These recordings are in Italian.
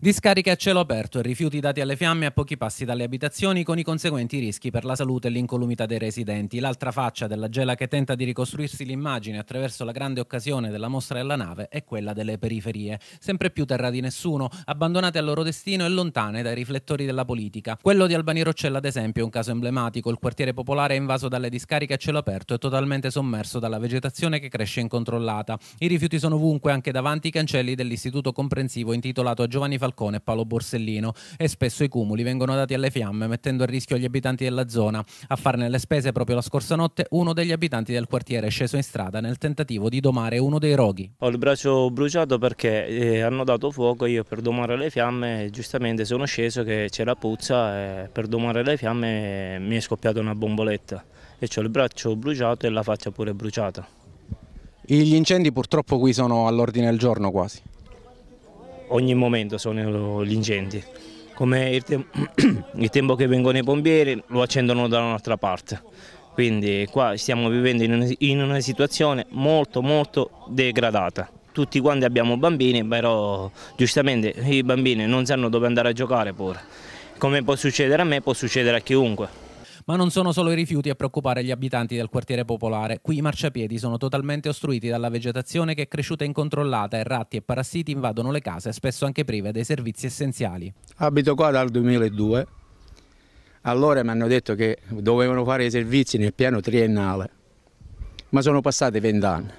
Discariche a cielo aperto e rifiuti dati alle fiamme a pochi passi dalle abitazioni con i conseguenti rischi per la salute e l'incolumità dei residenti. L'altra faccia della gela che tenta di ricostruirsi l'immagine attraverso la grande occasione della mostra della nave è quella delle periferie, sempre più terra di nessuno, abbandonate al loro destino e lontane dai riflettori della politica. Quello di Albani Roccella ad esempio è un caso emblematico, il quartiere popolare è invaso dalle discariche a cielo aperto e totalmente sommerso dalla vegetazione che cresce incontrollata. I rifiuti sono ovunque anche davanti i cancelli dell'istituto comprensivo intitolato a Giovanni Falcone Falcone e Paolo Borsellino e spesso i cumuli vengono dati alle fiamme mettendo a rischio gli abitanti della zona. A farne le spese proprio la scorsa notte uno degli abitanti del quartiere è sceso in strada nel tentativo di domare uno dei roghi. Ho il braccio bruciato perché eh, hanno dato fuoco io per domare le fiamme giustamente sono sceso che c'era puzza e per domare le fiamme eh, mi è scoppiata una bomboletta e ho il braccio bruciato e la faccia pure bruciata. Gli incendi purtroppo qui sono all'ordine del giorno quasi ogni momento sono gli incendi. Come il, te il tempo che vengono i pompieri lo accendono da un'altra parte. Quindi qua stiamo vivendo in una, in una situazione molto molto degradata tutti quanti abbiamo bambini, però giustamente i bambini non sanno dove andare a giocare pure. Come può succedere a me, può succedere a chiunque. Ma non sono solo i rifiuti a preoccupare gli abitanti del quartiere popolare. Qui i marciapiedi sono totalmente ostruiti dalla vegetazione che è cresciuta incontrollata e ratti e parassiti invadono le case, spesso anche prive dei servizi essenziali. Abito qua dal 2002. Allora mi hanno detto che dovevano fare i servizi nel piano triennale, ma sono passati vent'anni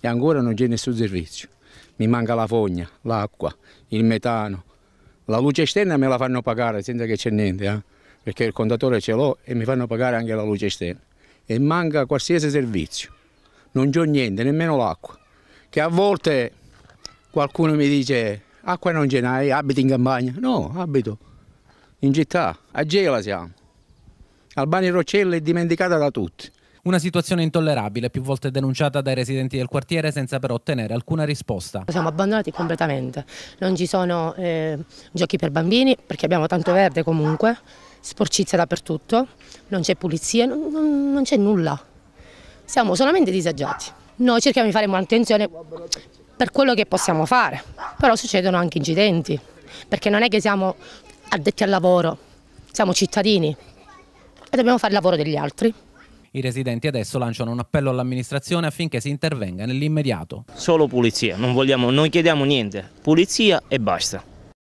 e ancora non c'è nessun servizio. Mi manca la fogna, l'acqua, il metano. La luce esterna me la fanno pagare senza che c'è niente. Eh? perché il contatore ce l'ho e mi fanno pagare anche la luce esterna. E manca qualsiasi servizio, non c'ho niente, nemmeno l'acqua. Che a volte qualcuno mi dice acqua non ce n'hai, abiti in campagna. No, abito in città, a Gela siamo. Albani Roccella è dimenticata da tutti. Una situazione intollerabile, più volte denunciata dai residenti del quartiere senza però ottenere alcuna risposta. Siamo abbandonati completamente, non ci sono eh, giochi per bambini perché abbiamo tanto verde comunque, sporcizia dappertutto, non c'è pulizia, non, non, non c'è nulla. Siamo solamente disagiati. Noi cerchiamo di fare manutenzione per quello che possiamo fare, però succedono anche incidenti, perché non è che siamo addetti al lavoro, siamo cittadini e dobbiamo fare il lavoro degli altri. I residenti adesso lanciano un appello all'amministrazione affinché si intervenga nell'immediato. Solo pulizia, non vogliamo, non chiediamo niente, pulizia e basta.